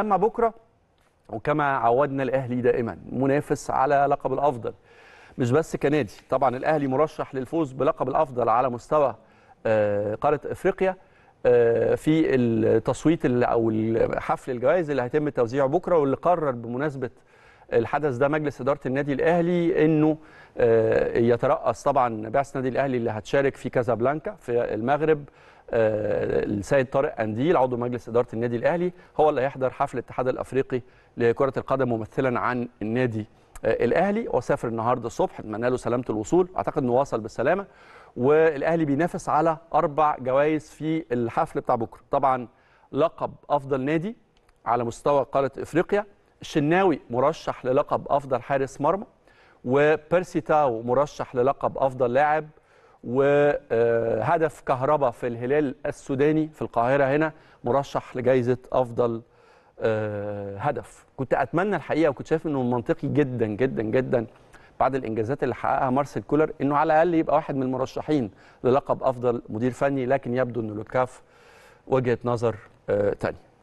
اما بكره وكما عودنا الاهلي دائما منافس على لقب الافضل مش بس كنادي طبعا الاهلي مرشح للفوز بلقب الافضل على مستوى آه، قاره افريقيا آه، في التصويت او حفل الجوائز اللي هيتم توزيعه بكره واللي قرر بمناسبه الحدث ده مجلس اداره النادي الاهلي انه آه، يترأس طبعا بعثه النادي الاهلي اللي هتشارك في كازابلانكا في المغرب السيد آه، طارق قنديل عضو مجلس اداره النادي الاهلي هو اللي هيحضر حفل الاتحاد الافريقي لكره القدم ممثلا عن النادي آه، الاهلي وسافر النهارده الصبح اتمنى له سلامه الوصول اعتقد انه واصل بالسلامه والاهلي بينافس على اربع جوائز في الحفل بتاع بكره طبعا لقب افضل نادي على مستوى قاره افريقيا الشناوي مرشح للقب افضل حارس مرمى وبيرسي تاو مرشح للقب افضل لاعب وهدف كهربا في الهلال السوداني في القاهرة هنا مرشح لجائزة أفضل آه، هدف كنت أتمنى الحقيقة وكنت شايف أنه منطقي جدا جدا جدا بعد الإنجازات اللي حققها مارسيل كولر أنه على الأقل يبقى واحد من المرشحين للقب أفضل مدير فني لكن يبدو أنه لوكاف وجهة نظر آه، تانية